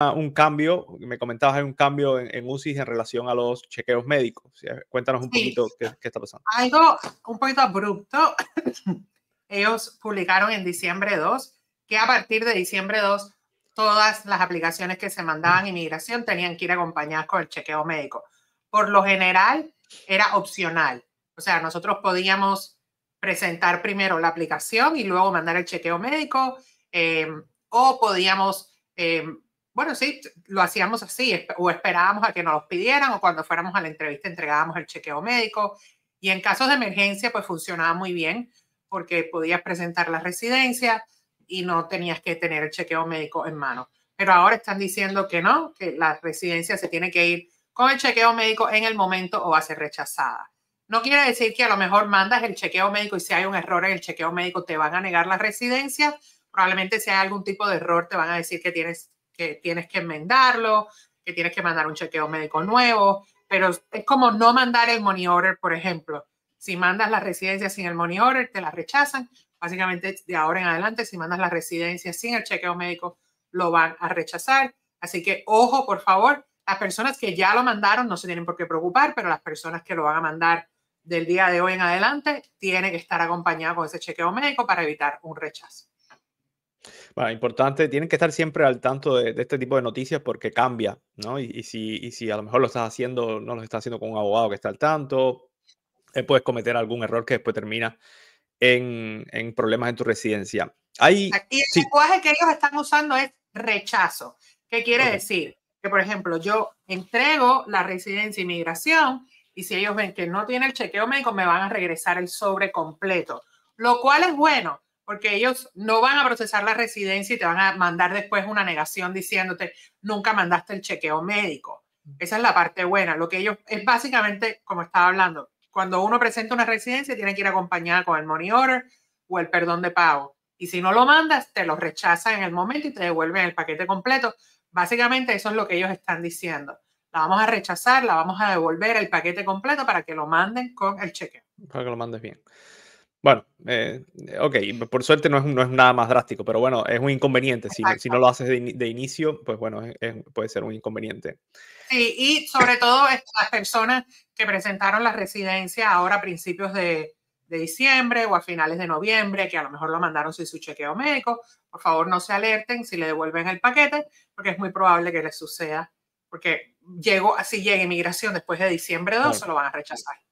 un cambio, me comentabas, hay un cambio en, UCI en relación a los chequeos médicos. Cuéntanos un poquito qué, está pasando. Algo un poquito abrupto. Ellos publicaron en diciembre 2 que a partir de diciembre 2 todas las aplicaciones que se mandaban en inmigración tenían que ir acompañadas con el chequeo médico. Por lo general era opcional. O sea, nosotros podíamos presentar primero la aplicación y luego mandar el chequeo médico em, o podíamos... Em, bueno, sí, lo hacíamos así, o esperábamos a que nos los pidieran, o cuando fuéramos a la entrevista entregábamos el chequeo médico. Y en casos de emergencia, pues funcionaba muy bien, porque podías presentar la residencia y no tenías que tener el chequeo médico en mano. Pero ahora están diciendo que no, que la residencia se tiene que ir con el chequeo médico en el momento o va a ser rechazada. No quiere decir que a lo mejor mandas el chequeo médico y si hay un error en el chequeo médico te van a negar la residencia. Probablemente si hay algún tipo de error te van a decir que tienes que tienes que enmendarlo, que tienes que mandar un chequeo médico nuevo, pero es como no mandar el money order, por ejemplo. Si mandas la residencia sin el money order, te la rechazan. Básicamente, de ahora en adelante, si mandas la residencia sin el chequeo médico, lo van a rechazar. Así que, ojo, por favor, las personas que ya lo mandaron no se tienen por qué preocupar, pero las personas que lo van a mandar del día de hoy en adelante tienen que estar acompañadas con ese chequeo médico para evitar un rechazo. Bueno, importante, tienen que estar siempre al tanto de, este tipo de noticias porque cambia, ¿no? Y, si, y, a lo mejor lo estás haciendo, no lo estás haciendo con un abogado que está al tanto, eh, puedes cometer algún error que después termina en, problemas en tu residencia. Hay, Aquí el lenguaje que ellos están usando es rechazo. ¿Qué quiere decir? Que, por ejemplo, yo entrego la residencia inmigración y si ellos ven que no tiene el chequeo médico, me van a regresar el sobre completo, lo cual es bueno porque ellos no van a procesar la residencia y te van a mandar después una negación diciéndote, nunca mandaste el chequeo médico. Esa es la parte buena. Lo que ellos, es básicamente, como estaba hablando, cuando uno presenta una residencia tiene que ir acompañada con el money order o el perdón de pago. Y si no lo mandas, te lo rechazan en el momento y te devuelven el paquete completo. Básicamente eso es lo que ellos están diciendo. La vamos a rechazar, la vamos a devolver el paquete completo para que lo manden con el chequeo. Para que lo mandes bien. Bueno, eh, ok, por suerte no es, no es nada más drástico, pero bueno, es un inconveniente. Si, si no lo haces de, de inicio, pues bueno, puede ser un inconveniente. Sí, y sobre todo las personas que presentaron la residencia ahora a principios de, diciembre o a finales de noviembre, que a lo mejor lo mandaron sin su chequeo médico, por favor no se alerten si le devuelven el paquete, porque es muy probable que les suceda, porque llegó, así llega inmigración después de diciembre 2, se lo van a rechazar.